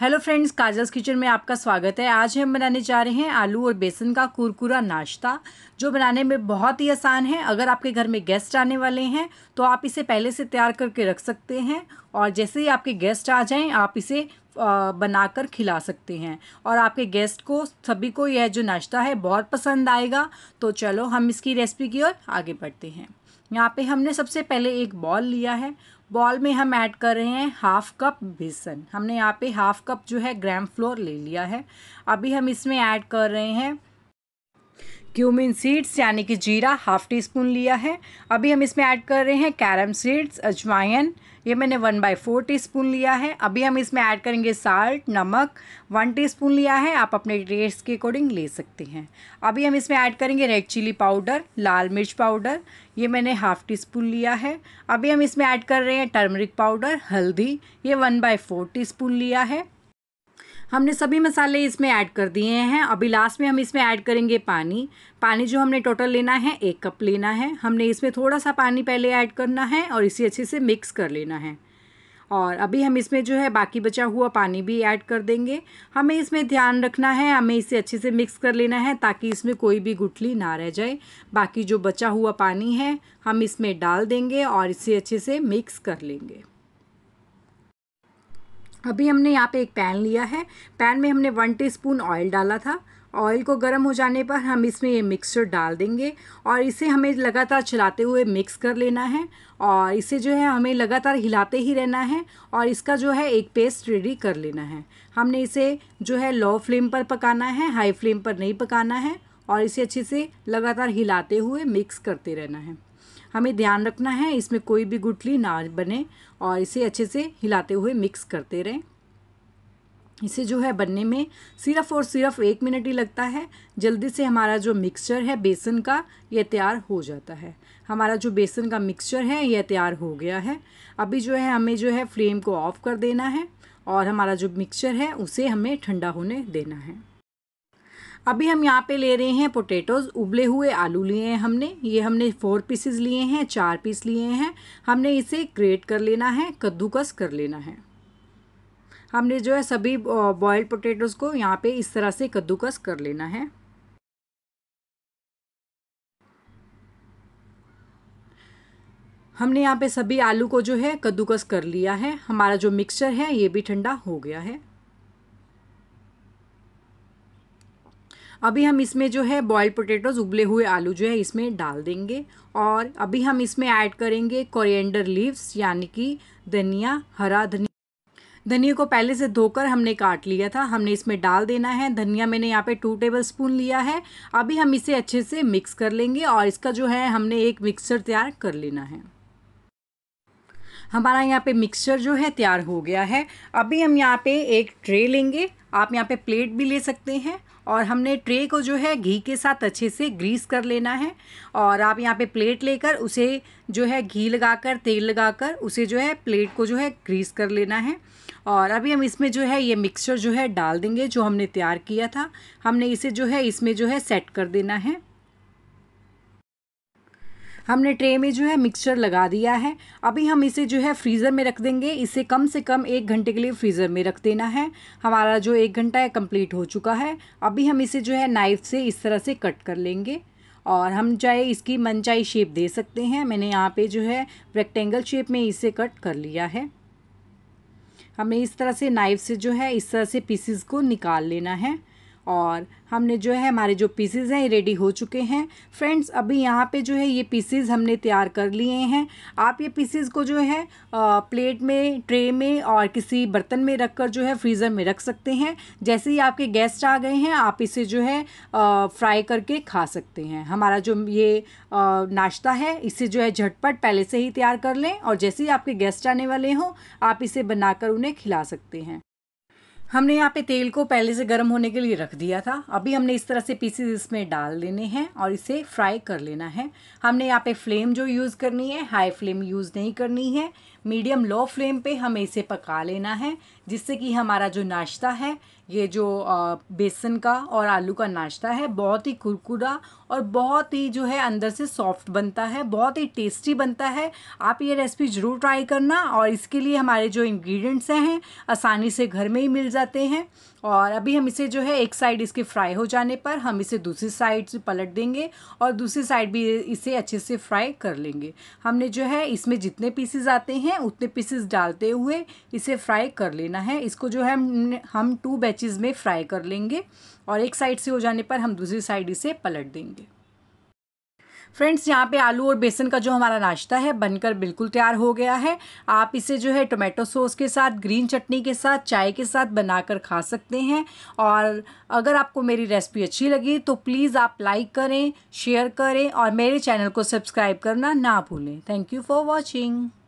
hello friends kajals kitchen में आपका स्वागत है आज हम बनाने जा रहे हैं आलू और बेसन का कुरकुरा नाश्ता जो बनाने में बहुत ही आसान है अगर आपके घर में गेस्ट आने वाले हैं तो आप इसे पहले से तैयार करके रख सकते हैं और जैसे ही आपके गेस्ट आ जाएं आप इसे बनाकर खिला सकते हैं और आपके गेस्ट को सभी को यह जो नाश्ता है बहुत पसंद आएगा तो चलो हम इसकी रेसिपी की ओर आगे बढ़ते हैं यहाँ पे हमने सबसे पहले एक बॉल लिया है बॉल में हम ऐड कर रहे हैं हाफ कप बेसन हमने यहाँ पे हाफ कप जो है ग्राम फ्लोर ले लिया है अभी हम इसमें ऐड कर रहे हैं क्यूमिन सीड्स यानी कि जीरा हाफ टी स्पून लिया है अभी हम इसमें ऐड कर रहे हैं कैरम सीड्स अजवाइन ये मैंने one by four teaspoon लिया है अभी हम इसमें ऐड करेंगे साल्ट नमक वन टी स्पून लिया है आप अपने टेस्ट के अकॉर्डिंग ले सकते हैं अभी हम इसमें ऐड करेंगे रेड चिली पाउडर लाल मिर्च पाउडर ये मैंने हाफ टी स्पून लिया है अभी हम इसमें ऐड कर रहे हैं टर्मरिक पाउडर हल्दी ये one by four teaspoon लिया है हमने सभी मसाले इसमें ऐड कर दिए हैं अभी लास्ट में हम इसमें ऐड करेंगे पानी पानी जो हमने टोटल लेना है एक कप लेना है हमने इसमें थोड़ा सा पानी पहले ऐड करना है और इसे अच्छे से मिक्स कर लेना है और अभी हम इसमें जो है बाकी बचा हुआ पानी भी ऐड कर देंगे हमें इसमें ध्यान रखना है हमें इसे अच्छे से मिक्स कर लेना है ताकि इसमें कोई भी गुठली ना रह जाए बाकी जो बचा हुआ पानी है हम इसमें डाल देंगे और इसे अच्छे से मिक्स कर लेंगे अभी हमने यहाँ पे एक पैन लिया है पैन में हमने वन टीस्पून ऑयल डाला था ऑयल को गर्म हो जाने पर हम इसमें ये मिक्सचर डाल देंगे और इसे हमें लगातार चलाते हुए मिक्स कर लेना है और इसे जो है हमें लगातार हिलाते ही रहना है और इसका जो है एक पेस्ट रेडी कर लेना है हमने इसे जो है लो फ्लेम पर पकाना है हाई फ्लेम पर नहीं पकाना है और इसे अच्छे से लगातार हिलाते हुए मिक्स करते रहना है हमें ध्यान रखना है इसमें कोई भी गुटली ना बने और इसे अच्छे से हिलाते हुए मिक्स करते रहें इसे जो है बनने में सिर्फ और सिर्फ एक मिनट ही लगता है जल्दी से हमारा जो मिक्सचर है बेसन का यह तैयार हो जाता है हमारा जो बेसन का मिक्सचर है यह तैयार हो गया है अभी जो है हमें जो है फ्लेम को ऑफ़ कर देना है और हमारा जो मिक्सचर है उसे हमें ठंडा होने देना है अभी हम यहाँ पे ले रहे हैं पोटैटोज़ उबले हुए आलू लिए हैं हमने ये हमने फोर पीसेस लिए हैं चार पीस लिए हैं हमने इसे ग्रेट कर लेना है कद्दूकस कर लेना है हमने जो है सभी बॉयल्ड पोटैटोज़ को यहाँ पे इस तरह से कद्दूकस कर लेना है हमने यहाँ पे सभी आलू को जो है कद्दूकस कर लिया है हमारा जो मिक्सचर है ये भी ठंडा हो गया है अभी हम इसमें जो है बॉयल पोटेटोज उबले हुए आलू जो है इसमें डाल देंगे और अभी हम इसमें ऐड करेंगे कोरिएंडर लीव्स यानी कि धनिया हरा धनिया धनिया को पहले से धोकर हमने काट लिया था हमने इसमें डाल देना है धनिया मैंने यहाँ पे टू टेबल स्पून लिया है अभी हम इसे अच्छे से मिक्स कर लेंगे और इसका जो है हमने एक मिक्सर तैयार कर लेना है हमारा यहाँ पे मिक्सचर जो है तैयार हो गया है अभी हम यहाँ पे एक ट्रे लेंगे आप यहाँ पे प्लेट भी ले सकते हैं और हमने ट्रे को जो है घी के साथ अच्छे से ग्रीस कर लेना है और आप यहाँ पे प्लेट लेकर उसे जो है घी लगाकर तेल लगाकर उसे जो है प्लेट को जो है ग्रीस कर लेना है और अभी हम इसमें जो है ये मिक्सचर जो है डाल देंगे जो हमने तैयार किया था हमने इसे जो है इसमें जो है सेट कर देना है हमने ट्रे में जो है मिक्सचर लगा दिया है अभी हम इसे जो है फ्रीज़र में रख देंगे इसे कम से कम एक घंटे के लिए फ्रीज़र में रख देना है हमारा जो एक घंटा है कम्प्लीट हो चुका है अभी हम इसे जो है नाइफ़ से इस तरह से कट कर लेंगे और हम चाहे इसकी मनचाही शेप दे सकते हैं मैंने यहाँ पे जो है रेक्टेंगल शेप में इसे कट कर लिया है हमें इस तरह से नाइफ से जो है इस तरह से पीसेस को निकाल लेना है और हमने जो है हमारे जो पीसेज हैं रेडी हो चुके हैं फ्रेंड्स अभी यहाँ पे जो है ये पीसेज हमने तैयार कर लिए हैं आप ये पीसेज को जो है आ, प्लेट में ट्रे में और किसी बर्तन में रख कर जो है फ्रीज़र में रख सकते हैं जैसे ही आपके गेस्ट आ गए हैं आप इसे जो है फ्राई करके खा सकते हैं हमारा जो ये नाश्ता है इसे जो है झटपट पहले से ही तैयार कर लें और जैसे ही आपके गेस्ट आने वाले हों आप इसे बनाकर उन्हें खिला सकते हैं हमने यहाँ पे तेल को पहले से गर्म होने के लिए रख दिया था अभी हमने इस तरह से पीसीस इसमें डाल लेने हैं और इसे फ्राई कर लेना है हमने यहाँ पे फ्लेम जो यूज़ करनी है हाई फ्लेम यूज़ नहीं करनी है मीडियम लो फ्लेम पे हमें इसे पका लेना है जिससे कि हमारा जो नाश्ता है ये जो बेसन का और आलू का नाश्ता है बहुत ही कुरकुरा और बहुत ही जो है अंदर से सॉफ्ट बनता है बहुत ही टेस्टी बनता है आप ये रेसिपी ज़रूर ट्राई करना और इसके लिए हमारे जो इंग्रेडिएंट्स हैं आसानी से घर में ही मिल जाते हैं और अभी हम इसे जो है एक साइड इसके फ्राई हो जाने पर हम इसे दूसरी साइड से पलट देंगे और दूसरी साइड भी इसे अच्छे से फ्राई कर लेंगे हमने जो है इसमें जितने पीसेज आते हैं हैं उतने पीसेस डालते हुए इसे फ्राई कर लेना है इसको जो है हम हम टू बैचेस में फ्राई कर लेंगे और एक साइड से हो जाने पर हम दूसरी साइड इसे पलट देंगे फ्रेंड्स यहाँ पे आलू और बेसन का जो हमारा नाश्ता है बनकर बिल्कुल तैयार हो गया है आप इसे जो है टोमेटो सॉस के साथ ग्रीन चटनी के साथ चाय के साथ बनाकर खा सकते हैं और अगर आपको मेरी रेसिपी अच्छी लगी तो प्लीज़ आप लाइक करें शेयर करें और मेरे चैनल को सब्सक्राइब करना ना भूलें थैंक यू फॉर वॉचिंग